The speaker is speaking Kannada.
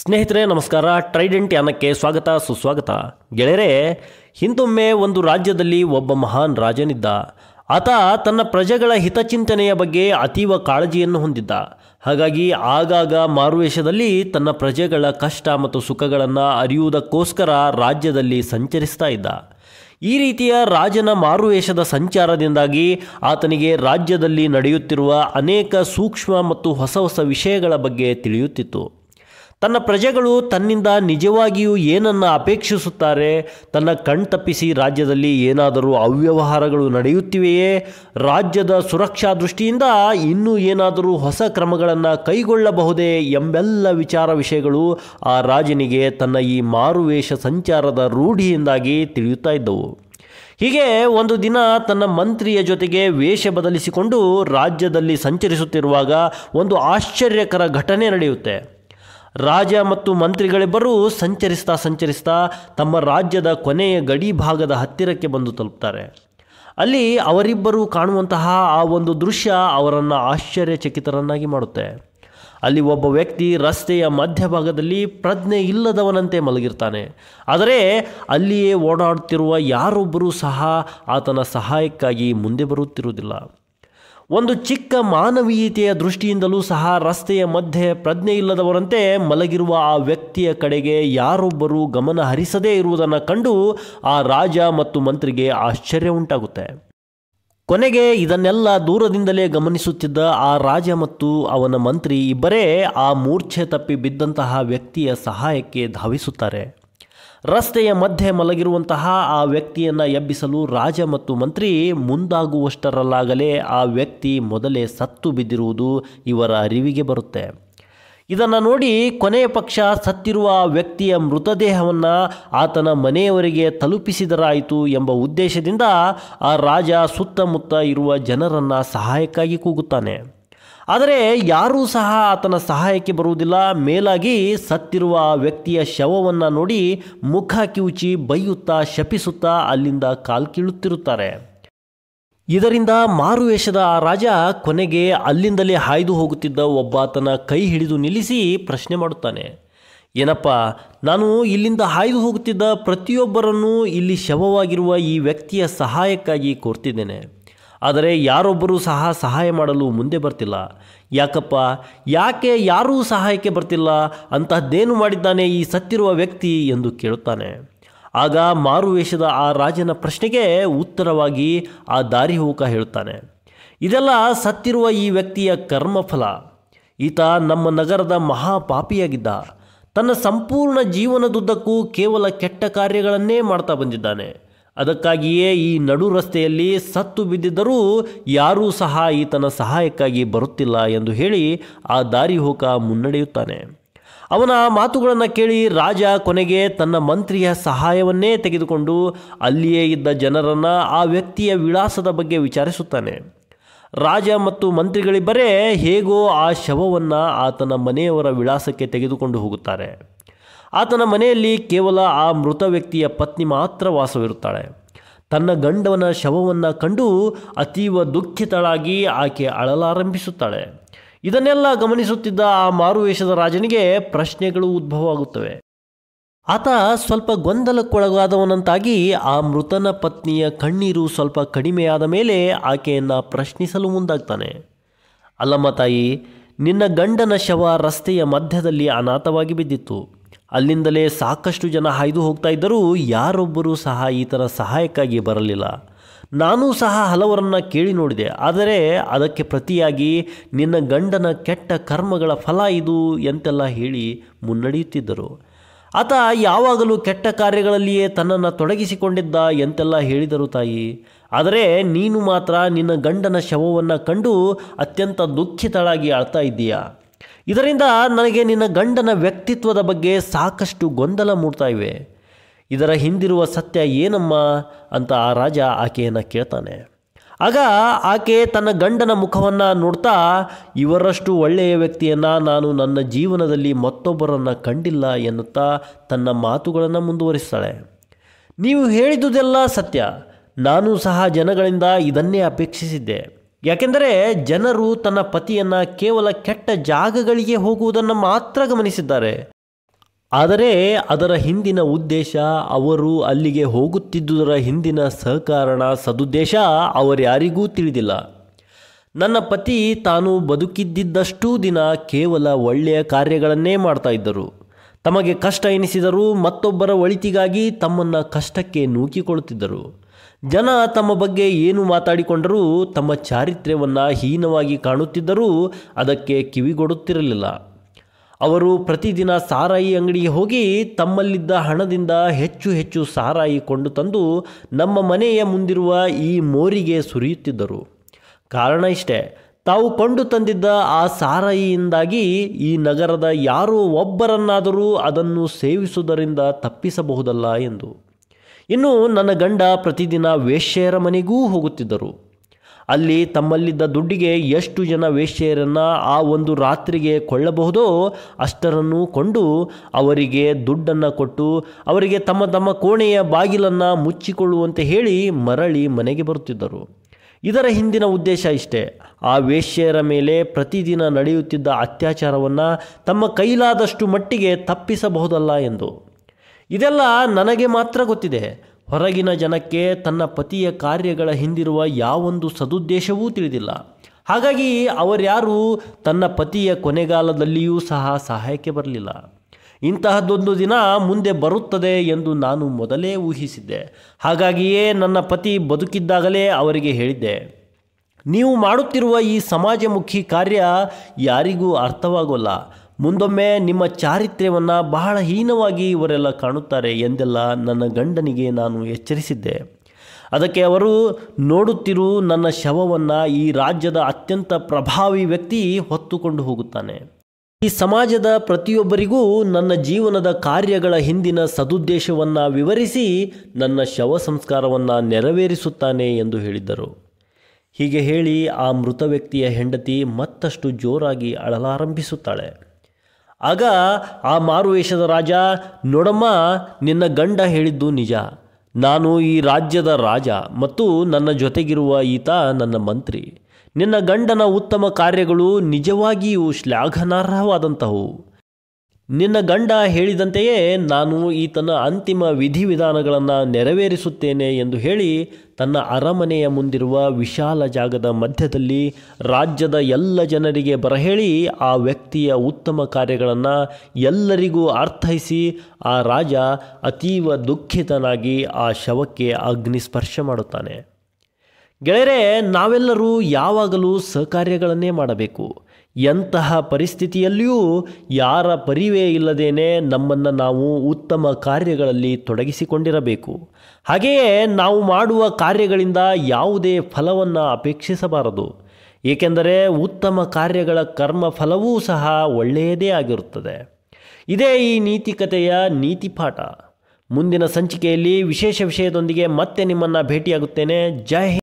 ಸ್ನೇಹಿತರೆ ನಮಸ್ಕಾರ ಟ್ರೈಡೆಂಟ್ ಯಾನಕ್ಕೆ ಸ್ವಾಗತ ಸುಸ್ವಾಗತ ಗೆಳೆಯರೆ ಹಿಂದೊಮ್ಮೆ ಒಂದು ರಾಜ್ಯದಲ್ಲಿ ಒಬ್ಬ ಮಹಾನ್ ರಾಜನಿದ್ದ ಆತ ತನ್ನ ಪ್ರಜೆಗಳ ಹಿತಚಿಂತನೆಯ ಬಗ್ಗೆ ಅತೀವ ಕಾಳಜಿಯನ್ನು ಹೊಂದಿದ್ದ ಹಾಗಾಗಿ ಆಗಾಗ ಮಾರುವೇಷದಲ್ಲಿ ತನ್ನ ಪ್ರಜೆಗಳ ಕಷ್ಟ ಮತ್ತು ಸುಖಗಳನ್ನು ಅರಿಯುವುದಕ್ಕೋಸ್ಕರ ರಾಜ್ಯದಲ್ಲಿ ಸಂಚರಿಸ್ತಾ ಇದ್ದ ಈ ರೀತಿಯ ರಾಜನ ಮಾರುವೇಷದ ಸಂಚಾರದಿಂದಾಗಿ ಆತನಿಗೆ ರಾಜ್ಯದಲ್ಲಿ ನಡೆಯುತ್ತಿರುವ ಅನೇಕ ಸೂಕ್ಷ್ಮ ಮತ್ತು ಹೊಸ ಹೊಸ ವಿಷಯಗಳ ಬಗ್ಗೆ ತಿಳಿಯುತ್ತಿತ್ತು ತನ್ನ ಪ್ರಜೆಗಳು ತನ್ನಿಂದ ನಿಜವಾಗಿಯೂ ಏನನ್ನು ಅಪೇಕ್ಷಿಸುತ್ತಾರೆ ತನ್ನ ಕಣ್ತಪ್ಪಿಸಿ ರಾಜ್ಯದಲ್ಲಿ ಏನಾದರೂ ಅವ್ಯವಹಾರಗಳು ನಡೆಯುತ್ತಿವೆಯೇ ರಾಜ್ಯದ ಸುರಕ್ಷಾ ದೃಷ್ಟಿಯಿಂದ ಇನ್ನೂ ಏನಾದರೂ ಹೊಸ ಕ್ರಮಗಳನ್ನು ಕೈಗೊಳ್ಳಬಹುದೇ ಎಂಬೆಲ್ಲ ವಿಚಾರ ವಿಷಯಗಳು ಆ ರಾಜನಿಗೆ ತನ್ನ ಈ ಮಾರುವೇಷ ಸಂಚಾರದ ರೂಢಿಯಿಂದಾಗಿ ತಿಳಿಯುತ್ತಾ ಇದ್ದವು ಹೀಗೆ ಒಂದು ದಿನ ತನ್ನ ಮಂತ್ರಿಯ ಜೊತೆಗೆ ವೇಷ ಬದಲಿಸಿಕೊಂಡು ರಾಜ್ಯದಲ್ಲಿ ಸಂಚರಿಸುತ್ತಿರುವಾಗ ಒಂದು ಆಶ್ಚರ್ಯಕರ ಘಟನೆ ನಡೆಯುತ್ತೆ ರಾಜ ಮತ್ತು ಮಂತ್ರಿಗಳಿಬ್ಬರೂ ಸಂಚರಿಸ್ತಾ ಸಂಚರಿಸ್ತಾ ತಮ್ಮ ರಾಜ್ಯದ ಕೊನೆಯ ಗಡಿ ಭಾಗದ ಹತ್ತಿರಕ್ಕೆ ಬಂದು ತಲುಪ್ತಾರೆ ಅಲ್ಲಿ ಅವರಿಬ್ಬರೂ ಕಾಣುವಂತಹ ಆ ಒಂದು ದೃಶ್ಯ ಅವರನ್ನು ಆಶ್ಚರ್ಯಚಕಿತರನ್ನಾಗಿ ಮಾಡುತ್ತೆ ಅಲ್ಲಿ ಒಬ್ಬ ವ್ಯಕ್ತಿ ರಸ್ತೆಯ ಮಧ್ಯಭಾಗದಲ್ಲಿ ಪ್ರಜ್ಞೆ ಇಲ್ಲದವನಂತೆ ಮಲಗಿರ್ತಾನೆ ಆದರೆ ಅಲ್ಲಿಯೇ ಓಡಾಡುತ್ತಿರುವ ಯಾರೊಬ್ಬರೂ ಸಹ ಆತನ ಸಹಾಯಕ್ಕಾಗಿ ಮುಂದೆ ಬರುತ್ತಿರುವುದಿಲ್ಲ ಒಂದು ಚಿಕ್ಕ ಮಾನವೀಯತೆಯ ದೃಷ್ಟಿಯಿಂದಲೂ ಸಹ ರಸ್ತೆಯ ಮಧ್ಯೆ ಪ್ರಜ್ಞೆ ಇಲ್ಲದವರಂತೆ ಮಲಗಿರುವ ಆ ವ್ಯಕ್ತಿಯ ಕಡೆಗೆ ಯಾರೊಬ್ಬರೂ ಗಮನ ಹರಿಸದೇ ಇರುವುದನ್ನು ಕಂಡು ಆ ರಾಜ ಮತ್ತು ಮಂತ್ರಿಗೆ ಆಶ್ಚರ್ಯ ಉಂಟಾಗುತ್ತೆ ಕೊನೆಗೆ ಇದನ್ನೆಲ್ಲ ದೂರದಿಂದಲೇ ಗಮನಿಸುತ್ತಿದ್ದ ಆ ರಾಜ ಮತ್ತು ಅವನ ಮಂತ್ರಿ ಇಬ್ಬರೇ ಆ ಮೂರ್ಛೆ ತಪ್ಪಿ ಬಿದ್ದಂತಹ ವ್ಯಕ್ತಿಯ ಸಹಾಯಕ್ಕೆ ಧಾವಿಸುತ್ತಾರೆ ರಸ್ತೆಯ ಮಧ್ಯೆ ಮಲಗಿರುವಂತಹ ಆ ವ್ಯಕ್ತಿಯನ್ನು ಎಬ್ಬಿಸಲು ರಾಜ ಮತ್ತು ಮಂತ್ರಿ ಮುಂದಾಗುವಷ್ಟರಲ್ಲಾಗಲೇ ಆ ವ್ಯಕ್ತಿ ಮೊದಲೇ ಸತ್ತು ಬಿದ್ದಿರುವುದು ಇವರ ಅರಿವಿಗೆ ಬರುತ್ತೆ ಇದನ್ನು ನೋಡಿ ಕೊನೆಯ ಪಕ್ಷ ಸತ್ತಿರುವ ಆ ವ್ಯಕ್ತಿಯ ಮೃತದೇಹವನ್ನು ಆತನ ಮನೆಯವರಿಗೆ ತಲುಪಿಸಿದರಾಯಿತು ಎಂಬ ಉದ್ದೇಶದಿಂದ ಆ ರಾಜ ಸುತ್ತಮುತ್ತ ಇರುವ ಜನರನ್ನು ಸಹಾಯಕ್ಕಾಗಿ ಕೂಗುತ್ತಾನೆ ಆದರೆ ಯಾರೂ ಸಹ ಆತನ ಸಹಾಯಕ್ಕೆ ಬರುವುದಿಲ್ಲ ಮೇಲಾಗಿ ಸತ್ತಿರುವ ವ್ಯಕ್ತಿಯ ಶವವನ್ನು ನೋಡಿ ಮುಖ ಕಿವುಚಿ ಬೈಯುತ್ತಾ ಶಪಿಸುತ್ತಾ ಅಲ್ಲಿಂದ ಕೀಳುತ್ತಿರುತ್ತಾರೆ ಇದರಿಂದ ಮಾರುವೇಷದ ಆ ರಾಜ ಕೊನೆಗೆ ಅಲ್ಲಿಂದಲೇ ಹಾಯ್ದು ಹೋಗುತ್ತಿದ್ದ ಆತನ ಕೈ ಹಿಡಿದು ನಿಲ್ಲಿಸಿ ಪ್ರಶ್ನೆ ಮಾಡುತ್ತಾನೆ ಏನಪ್ಪ ನಾನು ಇಲ್ಲಿಂದ ಹಾಯ್ದು ಹೋಗುತ್ತಿದ್ದ ಪ್ರತಿಯೊಬ್ಬರನ್ನೂ ಇಲ್ಲಿ ಶವವಾಗಿರುವ ಈ ವ್ಯಕ್ತಿಯ ಸಹಾಯಕ್ಕಾಗಿ ಕೋರ್ತಿದ್ದೇನೆ ಆದರೆ ಯಾರೊಬ್ಬರೂ ಸಹ ಸಹಾಯ ಮಾಡಲು ಮುಂದೆ ಬರ್ತಿಲ್ಲ ಯಾಕಪ್ಪ ಯಾಕೆ ಯಾರೂ ಸಹಾಯಕ್ಕೆ ಬರ್ತಿಲ್ಲ ಅಂತಹದ್ದೇನು ಮಾಡಿದ್ದಾನೆ ಈ ಸತ್ತಿರುವ ವ್ಯಕ್ತಿ ಎಂದು ಕೇಳುತ್ತಾನೆ ಆಗ ಮಾರುವೇಷದ ಆ ರಾಜನ ಪ್ರಶ್ನೆಗೆ ಉತ್ತರವಾಗಿ ಆ ದಾರಿ ಹೇಳುತ್ತಾನೆ ಇದೆಲ್ಲ ಸತ್ತಿರುವ ಈ ವ್ಯಕ್ತಿಯ ಕರ್ಮಫಲ ಈತ ನಮ್ಮ ನಗರದ ಮಹಾಪಾಪಿಯಾಗಿದ್ದ ತನ್ನ ಸಂಪೂರ್ಣ ಜೀವನದುದ್ದಕ್ಕೂ ಕೇವಲ ಕೆಟ್ಟ ಕಾರ್ಯಗಳನ್ನೇ ಮಾಡ್ತಾ ಬಂದಿದ್ದಾನೆ ಅದಕ್ಕಾಗಿಯೇ ಈ ನಡು ರಸ್ತೆಯಲ್ಲಿ ಸತ್ತು ಬಿದ್ದಿದ್ದರೂ ಯಾರೂ ಸಹ ಈತನ ಸಹಾಯಕ್ಕಾಗಿ ಬರುತ್ತಿಲ್ಲ ಎಂದು ಹೇಳಿ ಆ ದಾರಿ ಹೋಕ ಮುನ್ನಡೆಯುತ್ತಾನೆ ಅವನ ಮಾತುಗಳನ್ನು ಕೇಳಿ ರಾಜ ಕೊನೆಗೆ ತನ್ನ ಮಂತ್ರಿಯ ಸಹಾಯವನ್ನೇ ತೆಗೆದುಕೊಂಡು ಅಲ್ಲಿಯೇ ಇದ್ದ ಜನರನ್ನು ಆ ವ್ಯಕ್ತಿಯ ವಿಳಾಸದ ಬಗ್ಗೆ ವಿಚಾರಿಸುತ್ತಾನೆ ರಾಜ ಮತ್ತು ಮಂತ್ರಿಗಳಿಬ್ಬರೇ ಹೇಗೋ ಆ ಶವವನ್ನು ಆತನ ಮನೆಯವರ ವಿಳಾಸಕ್ಕೆ ತೆಗೆದುಕೊಂಡು ಹೋಗುತ್ತಾರೆ ಆತನ ಮನೆಯಲ್ಲಿ ಕೇವಲ ಆ ಮೃತ ವ್ಯಕ್ತಿಯ ಪತ್ನಿ ಮಾತ್ರ ವಾಸವಿರುತ್ತಾಳೆ ತನ್ನ ಗಂಡವನ ಶವವನ್ನು ಕಂಡು ಅತೀವ ದುಃಖಿತಳಾಗಿ ಆಕೆ ಅಳಲಾರಂಭಿಸುತ್ತಾಳೆ ಇದನ್ನೆಲ್ಲ ಗಮನಿಸುತ್ತಿದ್ದ ಆ ಮಾರುವೇಷದ ರಾಜನಿಗೆ ಪ್ರಶ್ನೆಗಳು ಉದ್ಭವವಾಗುತ್ತವೆ ಆತ ಸ್ವಲ್ಪ ಗೊಂದಲಕ್ಕೊಳಗಾದವನಂತಾಗಿ ಆ ಮೃತನ ಪತ್ನಿಯ ಕಣ್ಣೀರು ಸ್ವಲ್ಪ ಕಡಿಮೆಯಾದ ಮೇಲೆ ಆಕೆಯನ್ನು ಪ್ರಶ್ನಿಸಲು ಮುಂದಾಗ್ತಾನೆ ಅಲ್ಲಮ್ಮ ತಾಯಿ ನಿನ್ನ ಗಂಡನ ಶವ ರಸ್ತೆಯ ಮಧ್ಯದಲ್ಲಿ ಅನಾಥವಾಗಿ ಬಿದ್ದಿತ್ತು ಅಲ್ಲಿಂದಲೇ ಸಾಕಷ್ಟು ಜನ ಹಾಯ್ದು ಹೋಗ್ತಾ ಇದ್ದರೂ ಯಾರೊಬ್ಬರೂ ಸಹ ಈತನ ಸಹಾಯಕ್ಕಾಗಿ ಬರಲಿಲ್ಲ ನಾನೂ ಸಹ ಹಲವರನ್ನು ಕೇಳಿ ನೋಡಿದೆ ಆದರೆ ಅದಕ್ಕೆ ಪ್ರತಿಯಾಗಿ ನಿನ್ನ ಗಂಡನ ಕೆಟ್ಟ ಕರ್ಮಗಳ ಫಲ ಇದು ಎಂತೆಲ್ಲ ಹೇಳಿ ಮುನ್ನಡೆಯುತ್ತಿದ್ದರು ಆತ ಯಾವಾಗಲೂ ಕೆಟ್ಟ ಕಾರ್ಯಗಳಲ್ಲಿಯೇ ತನ್ನನ್ನು ತೊಡಗಿಸಿಕೊಂಡಿದ್ದ ಎಂತೆಲ್ಲ ಹೇಳಿದರು ತಾಯಿ ಆದರೆ ನೀನು ಮಾತ್ರ ನಿನ್ನ ಗಂಡನ ಶವವನ್ನು ಕಂಡು ಅತ್ಯಂತ ದುಃಖಿತಳಾಗಿ ಆಳ್ತಾ ಇದ್ದೀಯಾ ಇದರಿಂದ ನನಗೆ ನಿನ್ನ ಗಂಡನ ವ್ಯಕ್ತಿತ್ವದ ಬಗ್ಗೆ ಸಾಕಷ್ಟು ಗೊಂದಲ ಮೂಡ್ತಾ ಇವೆ ಇದರ ಹಿಂದಿರುವ ಸತ್ಯ ಏನಮ್ಮ ಅಂತ ಆ ರಾಜ ಆಕೆಯನ್ನು ಕೇಳ್ತಾನೆ ಆಗ ಆಕೆ ತನ್ನ ಗಂಡನ ಮುಖವನ್ನು ನೋಡ್ತಾ ಇವರಷ್ಟು ಒಳ್ಳೆಯ ವ್ಯಕ್ತಿಯನ್ನು ನಾನು ನನ್ನ ಜೀವನದಲ್ಲಿ ಮತ್ತೊಬ್ಬರನ್ನು ಕಂಡಿಲ್ಲ ಎನ್ನುತ್ತಾ ತನ್ನ ಮಾತುಗಳನ್ನು ಮುಂದುವರಿಸ್ತಾಳೆ ನೀವು ಹೇಳಿದುದೆಲ್ಲ ಸತ್ಯ ನಾನು ಸಹ ಜನಗಳಿಂದ ಇದನ್ನೇ ಅಪೇಕ್ಷಿಸಿದ್ದೆ ಯಾಕೆಂದರೆ ಜನರು ತನ್ನ ಪತಿಯನ್ನು ಕೇವಲ ಕೆಟ್ಟ ಜಾಗಗಳಿಗೆ ಹೋಗುವುದನ್ನು ಮಾತ್ರ ಗಮನಿಸಿದ್ದಾರೆ ಆದರೆ ಅದರ ಹಿಂದಿನ ಉದ್ದೇಶ ಅವರು ಅಲ್ಲಿಗೆ ಹೋಗುತ್ತಿದ್ದುದರ ಹಿಂದಿನ ಸಹಕಾರಣ ಸದುದ್ದೇಶ ಅವರ್ಯಾರಿಗೂ ತಿಳಿದಿಲ್ಲ ನನ್ನ ಪತಿ ತಾನು ಬದುಕಿದ್ದಷ್ಟೂ ದಿನ ಕೇವಲ ಒಳ್ಳೆಯ ಕಾರ್ಯಗಳನ್ನೇ ಮಾಡ್ತಾ ಇದ್ದರು ತಮಗೆ ಕಷ್ಟ ಎನಿಸಿದರೂ ಮತ್ತೊಬ್ಬರ ಒಳಿತಿಗಾಗಿ ತಮ್ಮನ್ನು ಕಷ್ಟಕ್ಕೆ ನೂಕಿಕೊಳ್ಳುತ್ತಿದ್ದರು ಜನ ತಮ್ಮ ಬಗ್ಗೆ ಏನು ಮಾತಾಡಿಕೊಂಡರೂ ತಮ್ಮ ಚಾರಿತ್ರ್ಯವನ್ನು ಹೀನವಾಗಿ ಕಾಣುತ್ತಿದ್ದರೂ ಅದಕ್ಕೆ ಕಿವಿಗೊಡುತ್ತಿರಲಿಲ್ಲ ಅವರು ಪ್ರತಿದಿನ ಸಾರಾಯಿ ಅಂಗಡಿಗೆ ಹೋಗಿ ತಮ್ಮಲ್ಲಿದ್ದ ಹಣದಿಂದ ಹೆಚ್ಚು ಹೆಚ್ಚು ಸಾರಾಯಿ ಕೊಂಡು ತಂದು ನಮ್ಮ ಮನೆಯ ಮುಂದಿರುವ ಈ ಮೋರಿಗೆ ಸುರಿಯುತ್ತಿದ್ದರು ಕಾರಣ ಇಷ್ಟೇ ತಾವು ಕೊಂಡು ತಂದಿದ್ದ ಆ ಸಾರಾಯಿಯಿಂದಾಗಿ ಈ ನಗರದ ಯಾರೋ ಒಬ್ಬರನ್ನಾದರೂ ಅದನ್ನು ಸೇವಿಸುವುದರಿಂದ ತಪ್ಪಿಸಬಹುದಲ್ಲ ಎಂದು ಇನ್ನು ನನ್ನ ಗಂಡ ಪ್ರತಿದಿನ ವೇಶ್ಯರ ಮನೆಗೂ ಹೋಗುತ್ತಿದ್ದರು ಅಲ್ಲಿ ತಮ್ಮಲ್ಲಿದ್ದ ದುಡ್ಡಿಗೆ ಎಷ್ಟು ಜನ ವೇಶ್ಯರನ್ನು ಆ ಒಂದು ರಾತ್ರಿಗೆ ಕೊಳ್ಳಬಹುದೋ ಅಷ್ಟರನ್ನು ಕೊಂಡು ಅವರಿಗೆ ದುಡ್ಡನ್ನು ಕೊಟ್ಟು ಅವರಿಗೆ ತಮ್ಮ ತಮ್ಮ ಕೋಣೆಯ ಬಾಗಿಲನ್ನು ಮುಚ್ಚಿಕೊಳ್ಳುವಂತೆ ಹೇಳಿ ಮರಳಿ ಮನೆಗೆ ಬರುತ್ತಿದ್ದರು ಇದರ ಹಿಂದಿನ ಉದ್ದೇಶ ಇಷ್ಟೇ ಆ ವೇಶ್ಯರ ಮೇಲೆ ಪ್ರತಿದಿನ ನಡೆಯುತ್ತಿದ್ದ ಅತ್ಯಾಚಾರವನ್ನು ತಮ್ಮ ಕೈಲಾದಷ್ಟು ಮಟ್ಟಿಗೆ ತಪ್ಪಿಸಬಹುದಲ್ಲ ಎಂದು ಇದೆಲ್ಲ ನನಗೆ ಮಾತ್ರ ಗೊತ್ತಿದೆ ಹೊರಗಿನ ಜನಕ್ಕೆ ತನ್ನ ಪತಿಯ ಕಾರ್ಯಗಳ ಹಿಂದಿರುವ ಯಾವೊಂದು ಸದುದ್ದೇಶವೂ ತಿಳಿದಿಲ್ಲ ಹಾಗಾಗಿ ಅವರ್ಯಾರೂ ತನ್ನ ಪತಿಯ ಕೊನೆಗಾಲದಲ್ಲಿಯೂ ಸಹ ಸಹಾಯಕ್ಕೆ ಬರಲಿಲ್ಲ ಇಂತಹದ್ದೊಂದು ದಿನ ಮುಂದೆ ಬರುತ್ತದೆ ಎಂದು ನಾನು ಮೊದಲೇ ಊಹಿಸಿದ್ದೆ ಹಾಗಾಗಿಯೇ ನನ್ನ ಪತಿ ಬದುಕಿದ್ದಾಗಲೇ ಅವರಿಗೆ ಹೇಳಿದ್ದೆ ನೀವು ಮಾಡುತ್ತಿರುವ ಈ ಸಮಾಜಮುಖಿ ಕಾರ್ಯ ಯಾರಿಗೂ ಅರ್ಥವಾಗೋಲ್ಲ ಮುಂದೊಮ್ಮೆ ನಿಮ್ಮ ಚಾರಿತ್ರ್ಯವನ್ನು ಬಹಳ ಹೀನವಾಗಿ ಇವರೆಲ್ಲ ಕಾಣುತ್ತಾರೆ ಎಂದೆಲ್ಲ ನನ್ನ ಗಂಡನಿಗೆ ನಾನು ಎಚ್ಚರಿಸಿದ್ದೆ ಅದಕ್ಕೆ ಅವರು ನೋಡುತ್ತಿರು ನನ್ನ ಶವವನ್ನು ಈ ರಾಜ್ಯದ ಅತ್ಯಂತ ಪ್ರಭಾವಿ ವ್ಯಕ್ತಿ ಹೊತ್ತುಕೊಂಡು ಹೋಗುತ್ತಾನೆ ಈ ಸಮಾಜದ ಪ್ರತಿಯೊಬ್ಬರಿಗೂ ನನ್ನ ಜೀವನದ ಕಾರ್ಯಗಳ ಹಿಂದಿನ ಸದುದ್ದೇಶವನ್ನು ವಿವರಿಸಿ ನನ್ನ ಶವ ಸಂಸ್ಕಾರವನ್ನು ನೆರವೇರಿಸುತ್ತಾನೆ ಎಂದು ಹೇಳಿದ್ದರು ಹೀಗೆ ಹೇಳಿ ಆ ಮೃತ ವ್ಯಕ್ತಿಯ ಹೆಂಡತಿ ಮತ್ತಷ್ಟು ಜೋರಾಗಿ ಅಳಲಾರಂಭಿಸುತ್ತಾಳೆ ಆಗ ಆ ಮಾರುವೇಷದ ರಾಜ ನೋಡಮ್ಮ ನಿನ್ನ ಗಂಡ ಹೇಳಿದ್ದು ನಿಜ ನಾನು ಈ ರಾಜ್ಯದ ರಾಜ ಮತ್ತು ನನ್ನ ಜೊತೆಗಿರುವ ಈತ ನನ್ನ ಮಂತ್ರಿ ನಿನ್ನ ಗಂಡನ ಉತ್ತಮ ಕಾರ್ಯಗಳು ನಿಜವಾಗಿಯೂ ಶ್ಲಾಘನಾರ್ಹವಾದಂತಹವು ನಿನ್ನ ಗಂಡ ಹೇಳಿದಂತೆಯೇ ನಾನು ಈತನ ಅಂತಿಮ ವಿಧಿವಿಧಾನಗಳನ್ನು ನೆರವೇರಿಸುತ್ತೇನೆ ಎಂದು ಹೇಳಿ ತನ್ನ ಅರಮನೆಯ ಮುಂದಿರುವ ವಿಶಾಲ ಜಾಗದ ಮಧ್ಯದಲ್ಲಿ ರಾಜ್ಯದ ಎಲ್ಲ ಜನರಿಗೆ ಬರಹೇಳಿ ಆ ವ್ಯಕ್ತಿಯ ಉತ್ತಮ ಕಾರ್ಯಗಳನ್ನು ಎಲ್ಲರಿಗೂ ಅರ್ಥೈಸಿ ಆ ರಾಜ ಅತೀವ ದುಃಖಿತನಾಗಿ ಆ ಶವಕ್ಕೆ ಅಗ್ನಿಸ್ಪರ್ಶ ಮಾಡುತ್ತಾನೆ ಗೆಳೆಯರೆ ನಾವೆಲ್ಲರೂ ಯಾವಾಗಲೂ ಸಹಕಾರ್ಯಗಳನ್ನೇ ಮಾಡಬೇಕು ಎಂತಹ ಪರಿಸ್ಥಿತಿಯಲ್ಲಿಯೂ ಯಾರ ಪರಿವೇ ಇಲ್ಲದೇನೆ ನಮ್ಮನ್ನು ನಾವು ಉತ್ತಮ ಕಾರ್ಯಗಳಲ್ಲಿ ತೊಡಗಿಸಿಕೊಂಡಿರಬೇಕು ಹಾಗೆಯೇ ನಾವು ಮಾಡುವ ಕಾರ್ಯಗಳಿಂದ ಯಾವುದೇ ಫಲವನ್ನು ಅಪೇಕ್ಷಿಸಬಾರದು ಏಕೆಂದರೆ ಉತ್ತಮ ಕಾರ್ಯಗಳ ಕರ್ಮ ಫಲವೂ ಸಹ ಒಳ್ಳೆಯದೇ ಆಗಿರುತ್ತದೆ ಇದೇ ಈ ನೀತಿಕತೆಯ ನೀತಿಪಾಠ ಮುಂದಿನ ಸಂಚಿಕೆಯಲ್ಲಿ ವಿಶೇಷ ವಿಷಯದೊಂದಿಗೆ ಮತ್ತೆ ನಿಮ್ಮನ್ನು ಭೇಟಿಯಾಗುತ್ತೇನೆ ಜೈ